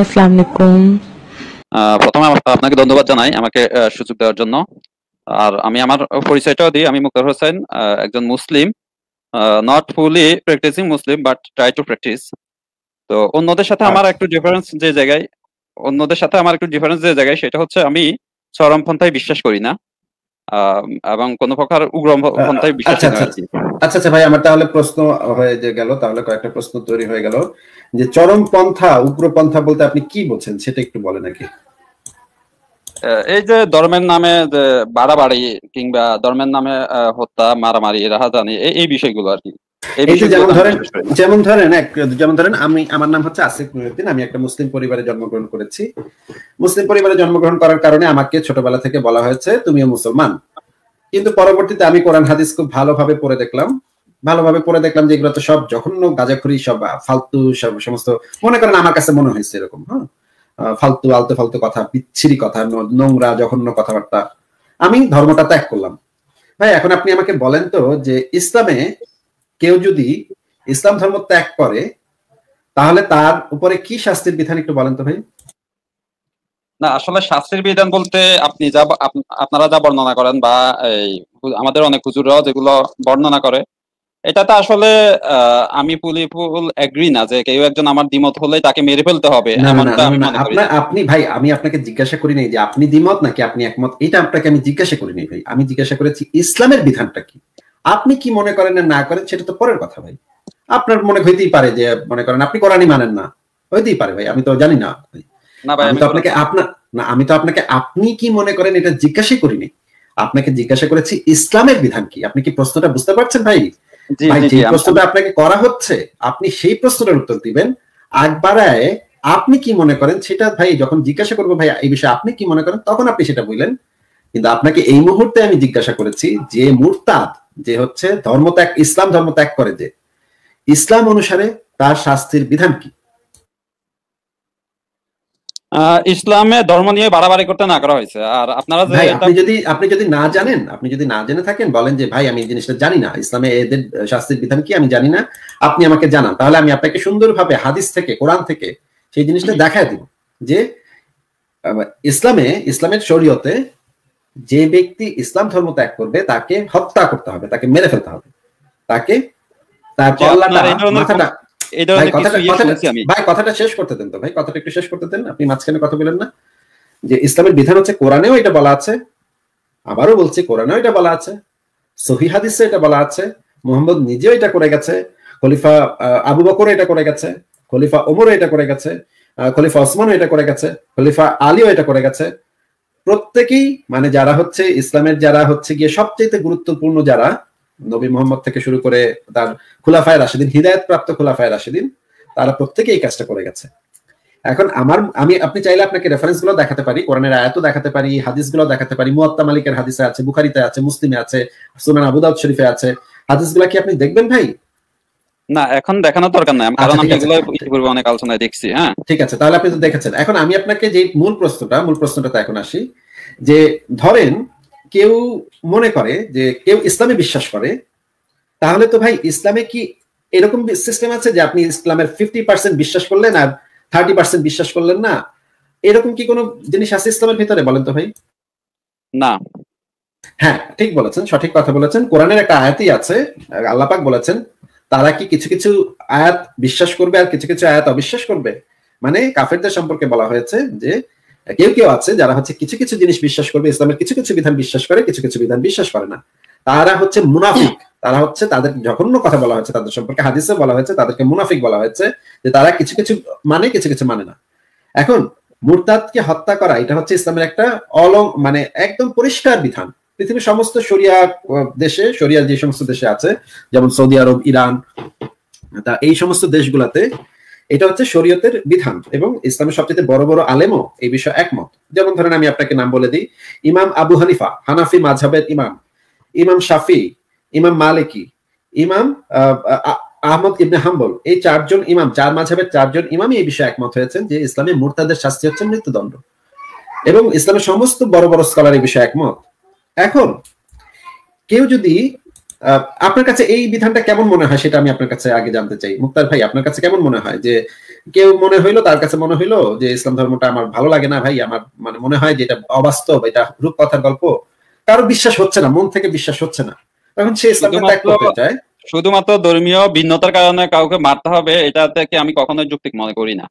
আসসালামু আলাইকুম প্রথমে আপনাকে ধন্যবাদ জানাই আমাকে সুযোগ দেওয়ার জন্য আর আমি আমার পরিচয়টাও দিই আমি মুক্তার হোসেন একজন মুসলিম not fully practising Muslim but try to practise তো অন্যদের সাথে আমার আচ্ছা। একটু ডিফারেন্স যে জায়গায় অন্যদের সাথে আমার একটু ডিফারেন্স যে জায়গায় সেটা হচ্ছে আমি চরমপন্থায় বিশ্বাস করি না এবং কোন প্রকার উগ্র পন্থায় বিশ্বাস আচ্ছা আচ্ছা ভাই আমার তাহলে প্রশ্ন হয়ে যে গেল তাহলে কয়েকটা প্রশ্ন তৈরি হয়ে গেল যে চরম পন্থা উগ্র পন্থা বলতে আপনি কি বলছেন সেটা একটু বলেন নাকি এই যে ধর্মের নামে বাড়াবাড়ি কিংবা ধর্মের নামে হত্যা মারামারি রাহাজানি এই বিষয়গুলো আর কি যেমন ধরেন যেমন ধরেন এক যেমন ধরেন আমি আমার নাম হচ্ছে আসিফ মহিউদ্দিন আমি একটা মুসলিম পরিবারে জন্মগ্রহণ করেছি মুসলিম পরিবারে জন্মগ্রহণ করার কারণে আমাকে ছোটবেলা থেকে বলা হয়েছে তুমিও মুসলমান কিন্তু পরবর্তীতে আমি কোরআন হাদিস খুব ভালোভাবে পড়ে দেখলাম ভালোভাবে পড়ে দেখলাম যে এগুলো তো সব জঘন্য গাজাখুরি সব ফালতু সব সমস্ত মনে করেন আমার কাছে মনে হয়েছে এরকম হ্যাঁ ফালতু আলতু ফালতু কথা বিচ্ছিরি কথা নোংরা জঘন্য কথাবার্তা আমি ধর্মটা ত্যাগ করলাম ভাই এখন আপনি আমাকে বলেন তো যে ইসলামে কেউ যদি ইসলাম ধর্ম ত্যাগ করে তাহলে তার উপরে কি শাস্তির বিধান একটু বলেন তো ভাই না আসলে শাস্তির বিধান বলতে আপনি যা আপনারা যা বর্ণনা করেন বা এই আমাদের অনেক হুজুররাও যেগুলো বর্ণনা করে এটাতে আসলে আমি পুলি পুল এগ্রি না যে কেউ একজন আমার দ্বিমত হলে তাকে মেরে ফেলতে হবে আপনি ভাই আমি আপনাকে জিজ্ঞাসা করি নাই যে আপনি দ্বিমত নাকি আপনি একমত এটা আপনাকে আমি জিজ্ঞাসা করি নাই ভাই আমি জিজ্ঞাসা করেছি ইসলামের বিধানটা কি আপনি কি মনে করেন না করেন সেটা তো পরের কথা ভাই আপনার মনে হইতেই পারে যে মনে করেন আপনি কোরআনই মানেন না হইতেই পারে ভাই আমি তো জানি না আমি তো আপনাকে আপনার না আমি তো আপনাকে আপনি কি মনে করেন এটা জিজ্ঞাসা করিনি আপনাকে জিজ্ঞাসা করেছি ইসলামের বিধান কি আপনি কি প্রশ্নটা বুঝতে পারছেন ভাই ভাই যে প্রশ্নটা আপনাকে করা হচ্ছে আপনি সেই প্রশ্নটার উত্তর দিবেন আগবাড়ায় আপনি কি মনে করেন সেটা ভাই যখন জিজ্ঞাসা করবো ভাই এই বিষয়ে আপনি কি মনে করেন তখন আপনি সেটা বললেন কিন্তু আপনাকে এই মুহূর্তে আমি জিজ্ঞাসা করেছি যে মুরতাদ যে হচ্ছে ধর্ম ত্যাগ ইসলাম ধর্ম ত্যাগ করে যে ইসলাম অনুসারে তার শাস্তির বিধান কি ইসলামে ধর্ম নিয়ে বাড়াবাড়ি করতে না করা হয়েছে আর আপনারা আপনি যদি আপনি যদি না জানেন আপনি যদি না জেনে থাকেন বলেন যে ভাই আমি এই জিনিসটা জানি না ইসলামে এদের শাস্তির বিধান কি আমি জানি না আপনি আমাকে জানান তাহলে আমি আপনাকে সুন্দরভাবে হাদিস থেকে কোরআন থেকে সেই জিনিসটা দেখায় দিব যে ইসলামে ইসলামের শরীয়তে যে ব্যক্তি ইসলাম ধর্ম ত্যাগ করবে তাকে হত্যা করতে হবে তাকে মেরে ফেলতে হবে তাকে তার ইয়ে ভাই কথাটা শেষ করতে দেন তো ভাই কথাটা একটু শেষ করতে দেন আপনি মাঝখানে কথা বলেন না যে ইসলামের বিধান হচ্ছে কোরআনেও এটা বলা আছে আবারও বলছি কোরআনেও এটা বলা আছে সহি হাদিসে এটা বলা আছে মোহাম্মদ নিজেও এটা করে গেছে খলিফা আবু বকরও এটা করে গেছে খলিফা ওমরও এটা করে গেছে খলিফা ওসমানও এটা করে গেছে খলিফা আলীও এটা করে গেছে প্রত্যেকেই মানে যারা হচ্ছে ইসলামের যারা হচ্ছে গিয়ে সবচেয়ে গুরুত্বপূর্ণ যারা নবী মোহাম্মদ থেকে শুরু করে তার খুলাফায় রাশেদিন হৃদায়ত প্রাপ্ত খোলাফায় রাশেদিন তারা প্রত্যেকে এই কাজটা করে গেছে এখন আমার আমি আপনি চাইলে আপনাকে রেফারেন্স গুলো দেখাতে পারি কোরআনের আয়াতও দেখাতে পারি হাদিস গুলো দেখাতে পারি মুয়াত্তা মালিকের হাদিসে আছে বুখারিতে আছে মুসলিমে আছে সুনান আবুদাউদ শরীফে আছে হাদিস গুলা কি আপনি দেখবেন ভাই না এখন দেখানোর দরকার নাই আচ্ছা, কারণ আমি এগুলো ইতিপূর্বে অনেক আলোচনায় দেখছি হ্যাঁ ঠিক আছে তাহলে আপনি তো দেখেছেন এখন আমি আপনাকে যে মূল প্রশ্নটা মূল প্রশ্নটাতে এখন আসি যে ধরেন কেউ মনে করে যে কেউ ইসলামে বিশ্বাস করে তাহলে তো ভাই ইসলামে কি এরকম সিস্টেম আছে যে আপনি ইসলামের ফিফটি পার্সেন্ট বিশ্বাস করলেন আর থার্টি পার্সেন্ট বিশ্বাস করলেন না এরকম কি কোনো জিনিস আছে ইসলামের ভিতরে বলেন তো ভাই না হ্যাঁ ঠিক বলেছেন সঠিক কথা বলেছেন কোরআনের একটা আয়াতই আছে আল্লাপাক বলেছেন তারা কি কিছু কিছু আয়াত বিশ্বাস করবে আর কিছু কিছু আয়াত অবিশ্বাস করবে মানে কাফেরদের সম্পর্কে বলা হয়েছে যে কেউ কেউ আছে যারা হচ্ছে কিছু কিছু জিনিস বিশ্বাস করবে ইসলামের কিছু কিছু বিধান বিশ্বাস করে কিছু কিছু বিধান বিশ্বাস করে না তারা হচ্ছে মুনাফিক তারা হচ্ছে তাদের জঘন্য কথা বলা হয়েছে তাদের সম্পর্কে হাদিসে বলা হয়েছে তাদেরকে মুনাফিক বলা হয়েছে যে তারা কিছু কিছু মানে কিছু কিছু মানে না এখন মুরতাদকে হত্যা করা এটা হচ্ছে ইসলামের একটা অলং মানে একদম পরিষ্কার বিধান পৃথিবীর সমস্ত সরিয়া দেশে সরিয়া যে সমস্ত দেশে আছে যেমন সৌদি আরব ইরান তা এই সমস্ত দেশগুলাতে এটা হচ্ছে শরীয়তের বিধান এবং ইসলামের সবচেয়ে বড় বড় আলেমও এই বিষয়ে একমত যেমন ধরেন আমি আপনাকে নাম বলে দিই ইমাম আবু হানিফা হানাফি মাঝহাবের ইমাম ইমাম শাফি ইমাম মালিকি ইমাম আহমদ ইবনে হাম্বল এই চারজন ইমাম চার মাঝহের চারজন ইমাম এই বিষয়ে একমত হয়েছেন যে ইসলামে মূর্তাদের শাস্তি হচ্ছে মৃত্যুদণ্ড এবং ইসলামের সমস্ত বড় বড় স্কলার এই বিষয়ে একমত এখন কেউ যদি আপনার কাছে এই বিধানটা কেমন মনে হয় সেটা আমি আপনার কাছে আগে জানতে চাই মুক্তার ভাই আপনার কাছে কেমন মনে হয় যে কেউ মনে হইলো তার কাছে মনে হইলো যে ইসলাম ধর্মটা আমার ভালো লাগে না ভাই আমার মানে মনে হয় যে এটা অবাস্তব এটা রূপ কথার গল্প কারো বিশ্বাস হচ্ছে না মন থেকে বিশ্বাস হচ্ছে না তখন সে ইসলামকে ত্যাগ করতে চায় শুধুমাত্র ধর্মীয় ভিন্নতার কারণে কাউকে মারতে হবে এটা থেকে আমি কখনো যুক্তি মনে করি না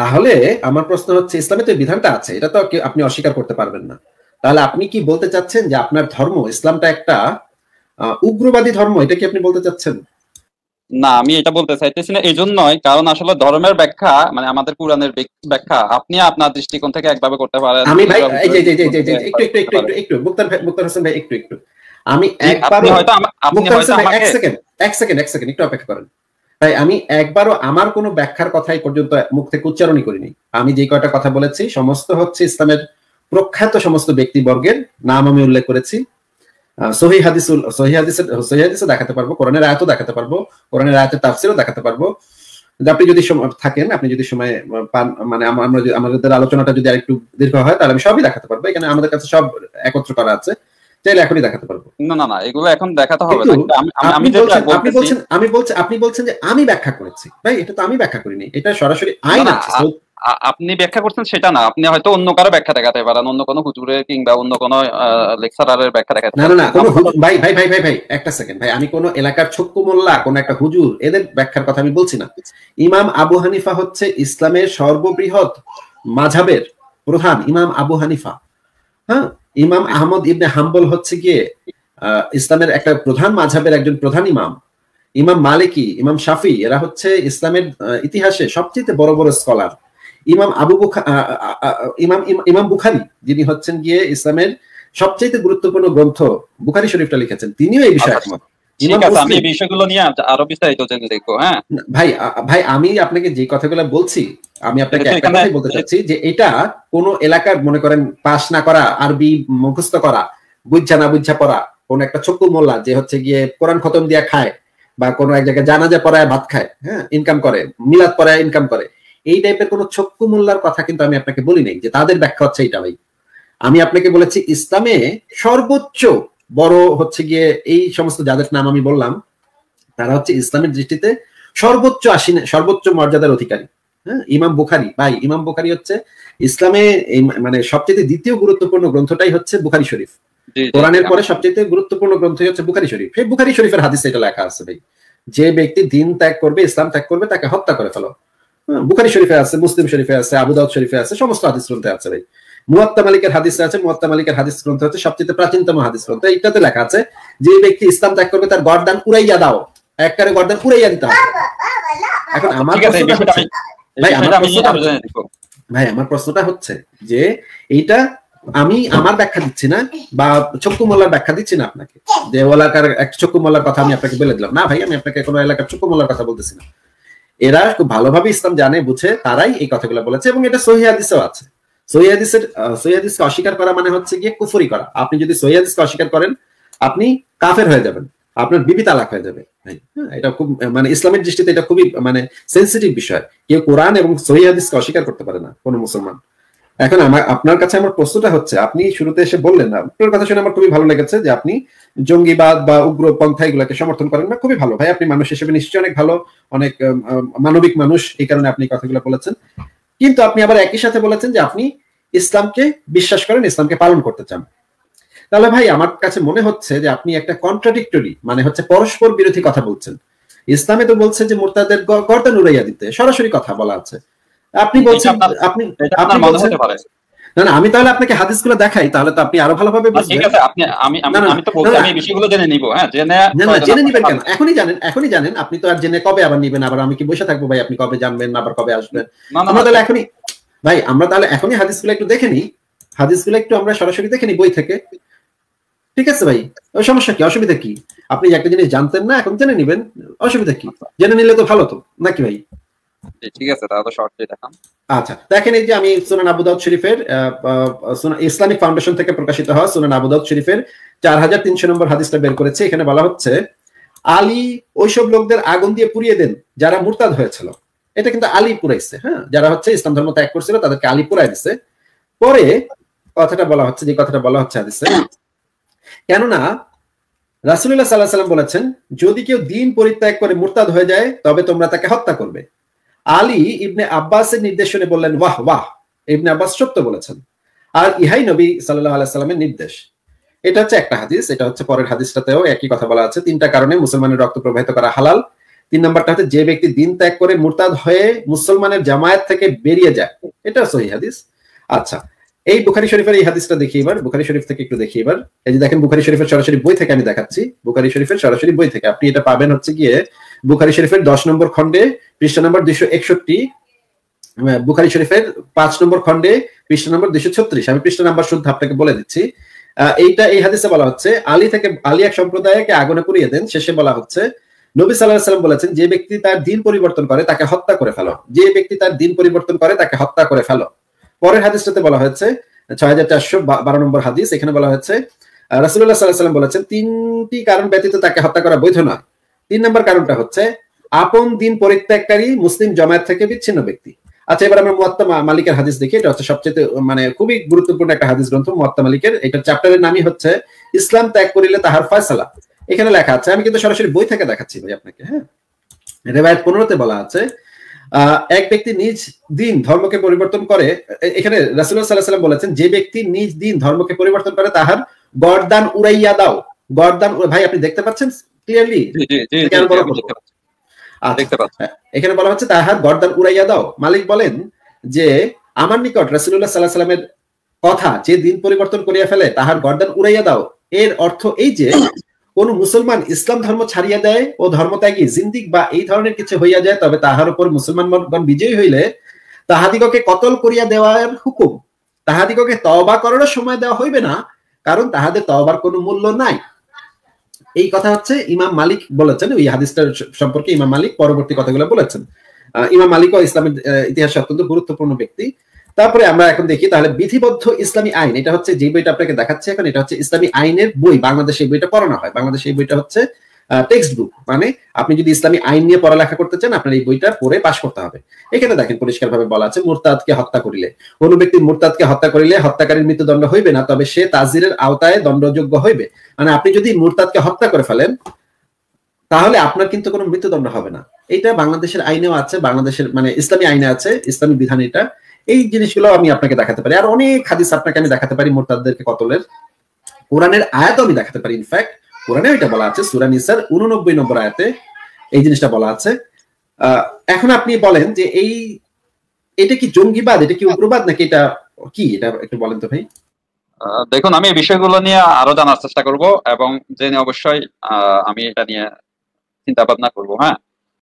তাহলে আমার প্রশ্ন হচ্ছে ইসলামে তো বিধানটা আছে এটা তো আপনি অস্বীকার করতে পারবেন না তাহলে আপনি কি বলতে চাচ্ছেন যে আপনার ধর্ম ইসলামটা একটা উগ্রবাদী ধর্ম এটা কি আপনি বলতে চাচ্ছেন না আমি এটা বলতে চাইতেছি না এই জন্যই কারণ আসলে ধর্মের ব্যাখ্যা মানে আমাদের কোরআনের ব্যাখ্যা আপনি আপনার দৃষ্টিকোণ থেকে একভাবে করতে পারেন আমি ভাই এই যে এই যে যে একটু একটু একটু একটু একটু মুক্তার ভাই মুক্তার হোসেন ভাই একটু একটু আমি একবার হয়তো আপনি হয়তো এক সেকেন্ড এক সেকেন্ড এক সেকেন্ড একটু অপেক্ষা করেন ভাই আমি একবারও আমার কোনো ব্যাখ্যার কথাই পর্যন্ত মুখ থেকে উচ্চারণই করিনি আমি যে কয়টা কথা বলেছি সমস্ত হচ্ছে ইসলামের প্রখ্যাত সমস্ত ব্যক্তিবর্গের নাম আমি উল্লেখ করেছি সহি সহি সহি দেখাতে পারবো কোরআনের দেখাতে পারবো কোরআনের আয়াতের তাফসিরও দেখাতে পারবো আপনি যদি থাকেন আপনি যদি সময় পান মানে আমরা আমাদের আলোচনাটা যদি দীর্ঘ হয় তাহলে আমি সবই দেখাতে পারবো এখানে আমাদের কাছে সব একত্র করা আছে চাইলে এখনই দেখাতে পারবো না না না এগুলো এখন দেখাতে হবে আমি আপনি বলছেন আমি বলছি আপনি বলছেন যে আমি ব্যাখ্যা করেছি ভাই এটা তো আমি ব্যাখ্যা করিনি এটা সরাসরি আইন আছে আপনি ব্যাখ্যা করছেন সেটা না আপনি হয়তো অন্য কারো ব্যাখ্যা দেখাতে পারেন অন্য কোনো হুজুরের কিংবা অন্য কোনো লেকচারারের ব্যাখ্যা দেখাতে না না কোনো ভাই ভাই ভাই ভাই ভাই একটা সেকেন্ড ভাই আমি কোনো এলাকার ছক্কু মোল্লা কোনো একটা হুজুর এদের ব্যাখ্যার কথা আমি বলছি না ইমাম আবু হানিফা হচ্ছে ইসলামের সর্ববৃহৎ মাঝাবের প্রধান ইমাম আবু হানিফা হ্যাঁ ইমাম আহমদ ইবনে হাম্বল হচ্ছে গিয়ে ইসলামের একটা প্রধান মাঝাবের একজন প্রধান ইমাম ইমাম মালিকি ইমাম শাফি এরা হচ্ছে ইসলামের ইতিহাসে সবচেয়ে বড় বড় স্কলার ইমাম আবু বুখা ইমাম ইমাম বুখারি যিনি হচ্ছেন গিয়ে ইসলামের সবচেয়ে গুরুত্বপূর্ণ গ্রন্থ বুখারি শরীফটা লিখেছেন তিনিও এই বিষয়ে আচ্ছা, একমত আচ্ছা। হ্যাঁ? ভাই ভাই আমি আপনাকে যে কথাগুলো বলছি আমি আপনাকে বলতে চাচ্ছি যে এটা কোন এলাকার মনে করেন পাস না করা আরবি মুখস্থ করা বুঝছা না বুঝছা পড়া কোন একটা চক্কু মোল্লা যে হচ্ছে গিয়ে কোরআন খতম দিয়া খায় বা কোনো এক জায়গায় জানাজা পড়ায় ভাত খায় হ্যাঁ ইনকাম করে মিলাদ পড়ায় ইনকাম করে এই টাইপের কোন ছক্কু মোল্লার কথা কিন্তু আমি আপনাকে বলি নাই যে তাদের ব্যাখ্যা হচ্ছে এটা ভাই আমি আপনাকে বলেছি ইসলামে সর্বোচ্চ বড় হচ্ছে গিয়ে এই সমস্ত যাদের নাম আমি বললাম তারা হচ্ছে ইসলামের দৃষ্টিতে সর্বোচ্চ আসীন সর্বোচ্চ মর্যাদার অধিকারী হ্যাঁ ইমাম বুখারি ভাই ইমাম বুখারি হচ্ছে ইসলামে মানে সবচেয়ে দ্বিতীয় গুরুত্বপূর্ণ গ্রন্থটাই হচ্ছে বুখারি শরীফ কোরআনের পরে সবচেয়ে গুরুত্বপূর্ণ গ্রন্থ হচ্ছে বুখারি শরীফ এই বুখারি শরীফের হাদিসে এটা লেখা আছে ভাই যে ব্যক্তি দিন ত্যাগ করবে ইসলাম ত্যাগ করবে তাকে হত্যা করে ফেলো হ্যাঁ, বুখারি শরীফে আছে মুসলিম শরীফে আছে আবুদাউদ শরীফে আছে সমস্ত হাদিস গ্রন্থে আছে ভাই মুয়াত্তা মালিকের হাদিসে আছে মুয়াত্তা মালিকের হাদিস গ্রন্থ হচ্ছে সবচেয়ে প্রাচীনতম হাদিস গ্রন্থ এইটাতে লেখা আছে যে ব্যক্তি ইসলাম ত্যাগ করবে তার গর্দান উড়াইয়া দাও এককারে গর্দান উড়াইয়া দিতে হবে এখন আমার ভাই আমার ভাই আমার প্রশ্নটা হচ্ছে যে এইটা আমি আমার ব্যাখ্যা দিচ্ছি না বা চক্ষু মোল্লার ব্যাখ্যা দিচ্ছি না আপনাকে দেওয়ালাকার এক চক্ষু মোল্লার কথা আমি আপনাকে বলে দিলাম না ভাই আমি আপনাকে কোনো এলাকার চক্ষু মোল্লার কথা বলতেছি না এরা খুব ভালোভাবে ইসলাম জানে বুঝে তারাই এই কথাগুলো বলেছে এবং এটা সহিদিসেও আছে সহিদিসের সহিদিসকে অস্বীকার করা মানে হচ্ছে গিয়ে কুফুরি করা আপনি যদি সহিদিসকে অস্বীকার করেন আপনি কাফের হয়ে যাবেন আপনার বিবি তালাক হয়ে যাবে হ্যাঁ, এটা খুব মানে ইসলামের দৃষ্টিতে এটা খুবই মানে সেন্সিটিভ বিষয় কেউ কোরআন এবং সহিদিসকে অস্বীকার করতে পারে না কোনো মুসলমান এখন আমার আপনার কাছে আমার প্রশ্নটা হচ্ছে আপনি শুরুতে এসে বললেন না আপনার কথা শুনে আমার খুবই ভালো লেগেছে যে আপনি জঙ্গিবাদ বা উগ্র পন্থা এগুলোকে সমর্থন করেন না খুবই ভালো ভাই আপনি মানুষ হিসেবে নিশ্চয়ই অনেক ভালো অনেক মানবিক মানুষ এই কারণে আপনি কথাগুলো বলেছেন কিন্তু আপনি আবার একই সাথে বলেছেন যে আপনি ইসলামকে বিশ্বাস করেন ইসলামকে পালন করতে চান তাহলে ভাই আমার কাছে মনে হচ্ছে যে আপনি একটা কন্ট্রাডিক্টরি মানে হচ্ছে পরস্পর বিরোধী কথা বলছেন ইসলামে তো বলছে যে মোর্তাদের গর্দান উড়াইয়া দিতে সরাসরি কথা বলা আছে আপনি বলছেন আপনি আপনার মনে হতে পারে না আমি তাহলে আপনাকে দেখাই তাহলে তো আপনি আরো ভালোভাবে ঠিক আছে আপনি আমি আমি তো বলছি আমি বিষয়গুলো জেনে নিব হ্যাঁ জেনে না জেনে নিবেন কেন এখনই জানেন জানেন আপনি তো আর জেনে কবে আবার আবার আমি কি বসে থাকবো ভাই আপনি কবে জানবেন আবার কবে আসবেন আমরা তাহলে এখনই ভাই আমরা তাহলে এখনই গুলো একটু দেখে নিই গুলো একটু আমরা সরাসরি দেখে নিই বই থেকে ঠিক আছে ভাই ওই সমস্যা কি অসুবিধা কি আপনি একটা জিনিস জানতেন না এখন জেনে নিবেন অসুবিধা কি জেনে নিলে তো ভালো তো নাকি ভাই ঠিক আছে তাহলে শর্টলি দেখান আচ্ছা দেখেন এই যে আমি সুনান আবু দাউদ শরীফের ইসলামিক ফাউন্ডেশন থেকে প্রকাশিত হওয়া সুনান আবু দাউদ শরীফের চার হাজার তিনশো নম্বর হাদিসটা বের করেছে এখানে বলা হচ্ছে আলী ওইসব লোকদের আগুন দিয়ে পুড়িয়ে দেন যারা মুরতাদ হয়েছিল এটা কিন্তু আলী পুরাইছে হ্যাঁ যারা হচ্ছে ইসলাম ধর্ম ত্যাগ করছিল তাদেরকে আলী পুরাই দিছে পরে কথাটা বলা হচ্ছে যে কথাটা বলা হচ্ছে হাদিসে কেননা রাসুল্লাহ সাল্লাহ সাল্লাম বলেছেন যদি কেউ দিন পরিত্যাগ করে মুরতাদ হয়ে যায় তবে তোমরা তাকে হত্যা করবে আলী ইবনে আব্বাসের নির্দেশনে বললেন ওয়াহ ওয়াহ ইবনে আব্বাস সত্য বলেছেন আর ইহাই নবী সাল্লাহ আলাইস্লামের নির্দেশ এটা হচ্ছে একটা হাদিস এটা হচ্ছে পরের হাদিসটাতেও একই কথা বলা আছে তিনটা কারণে মুসলমানের রক্ত প্রবাহিত করা হালাল তিন নম্বরটা হচ্ছে যে ব্যক্তি দিন ত্যাগ করে মুরতাদ হয়ে মুসলমানের জামায়াত থেকে বেরিয়ে যায় এটা সহি হাদিস আচ্ছা এই বুখারি শরীফের এই হাদিসটা দেখি এবার বুখারি শরীফ থেকে একটু দেখি এবার এই যে দেখেন বুখারি শরীফের সরাসরি বই থেকে আমি দেখাচ্ছি বুখারি শরীফের সরাসরি বই থেকে আপনি এটা পাবেন হচ্ছে গিয়ে বুখারি শরীফের দশ নম্বর খন্ডে পৃষ্ঠা নম্বর দুইশো একষট্টি বুখারি শরীফের পাঁচ নম্বর খন্ডে পৃষ্ঠা নম্বর দুইশো ছত্রিশ আমি পৃষ্ঠা নম্বর শুদ্ধ আপনাকে বলে দিচ্ছি এইটা এই হাদিসে বলা হচ্ছে আলী থেকে আলী এক সম্প্রদায়কে আগুনে পুড়িয়ে দেন শেষে বলা হচ্ছে নবী সাল্লাহ সাল্লাম বলেছেন যে ব্যক্তি তার দিন পরিবর্তন করে তাকে হত্যা করে ফেলো যে ব্যক্তি তার দিন পরিবর্তন করে তাকে হত্যা করে ফেলো পরের হাদিসটাতে বলা হয়েছে ছয় হাজার চারশো বারো নম্বর হাদিস এখানে বলা হয়েছে রাসুল্লাহ সাল্লাহ সাল্লাম বলেছেন তিনটি কারণ ব্যতীত তাকে হত্যা করা বৈধ নয় তিন নম্বর কারণটা হচ্ছে আপন দিন পরিত্যাগকারী মুসলিম জামায়াত থেকে বিচ্ছিন্ন ব্যক্তি আচ্ছা এবার আমরা মুয়াত্তা মালিকের হাদিস দেখি এটা হচ্ছে সবচেয়ে মানে খুবই গুরুত্বপূর্ণ একটা হাদিস গ্রন্থ মুয়াত্তা মালিকের এটা চ্যাপ্টারের নামই হচ্ছে ইসলাম ত্যাগ করিলে তাহার ফয়সালা এখানে লেখা আছে আমি কিন্তু সরাসরি বই থেকে দেখাচ্ছি ভাই আপনাকে হ্যাঁ রেবায়ত পনেরোতে বলা আছে এক ব্যক্তি নিজ দিন ধর্মকে পরিবর্তন করে এখানে রাসুল্লাহ সাল্লাহ সাল্লাম বলেছেন যে ব্যক্তি নিজ দিন ধর্মকে পরিবর্তন করে তাহার গরদান উড়াইয়া দাও গরদান ভাই আপনি দেখতে পাচ্ছেন ক্লিয়ারলি আচ্ছা, হ্যাঁ, এখানে বলা হচ্ছে তার গর্দান উড়াইয়া দাও মালিক বলেন যে আমার নিকট রাসুল্লাহ সাল্লাহ সাল্লামের কথা যে দিন পরিবর্তন করিয়া ফেলে তাহার গর্দান উড়াইয়া দাও এর অর্থ এই যে কোন মুসলমান ইসলাম ধর্ম ছাড়িয়া দেয় ও ধর্মত্যাগী জিন্দিক বা এই ধরনের কিছু হইয়া যায় তবে তাহার উপর মুসলমান বিজয়ী হইলে তাহাদিগকে কতল করিয়া দেওয়ার হুকুম তাহাদিগকে তওবা করার সময় দেওয়া হইবে না কারণ তাহাদের তওবার কোনো মূল্য নাই এই কথা হচ্ছে ইমাম মালিক বলেছেন ওই হাদিসটার সম্পর্কে ইমাম মালিক পরবর্তী কথাগুলো বলেছেন ইমাম মালিক ও ইসলামের ইতিহাসে অত্যন্ত গুরুত্বপূর্ণ ব্যক্তি তারপরে আমরা এখন দেখি তাহলে বিধিবদ্ধ ইসলামী আইন এটা হচ্ছে যে বইটা আপনাকে দেখাচ্ছে এখন এটা হচ্ছে ইসলামী আইনের বই বাংলাদেশে এই বইটা পড়ানো হয় বাংলাদেশে এই বইটা হচ্ছে টেক্সট বুক মানে আপনি যদি ইসলামী আইন নিয়ে পড়ালেখা করতে চান আপনার এই বইটা পড়ে পাশ করতে হবে এখানে দেখেন পরিষ্কার ভাবে বলা আছে মুরতাদকে হত্যা করিলে কোন ব্যক্তি মুরতাদকে হত্যা করিলে হত্যাকারীর মৃত্যুদণ্ড হইবে না তবে সে তাজিরের আওতায় দণ্ডযোগ্য হইবে মানে আপনি যদি মুরতাদকে হত্যা করে ফেলেন তাহলে আপনার কিন্তু কোনো মৃত্যুদণ্ড হবে না এটা বাংলাদেশের আইনেও আছে বাংলাদেশের মানে ইসলামী আইনে আছে ইসলামী বিধান এটা এই জিনিসগুলো আমি আপনাকে দেখাতে পারি আর অনেক হাদিস আপনাকে আমি দেখাতে পারি মোরতাদদেরকে কতলের কোরআনের আয়াত আমি দেখাতে পারি ইনফ্যাক্ট কোরআনে এটা বলা আছে সুরা নিসার উননব্বই নম্বর আয়াতে এই জিনিসটা বলা আছে এখন আপনি বলেন যে এই এটা কি জঙ্গিবাদ এটা কি উগ্রবাদ নাকি এটা কি এটা একটু বলেন তো ভাই দেখুন আমি এই বিষয়গুলো নিয়ে আরো জানার চেষ্টা করব এবং জেনে অবশ্যই আমি এটা নিয়ে চিন্তা ভাবনা করবো হ্যাঁ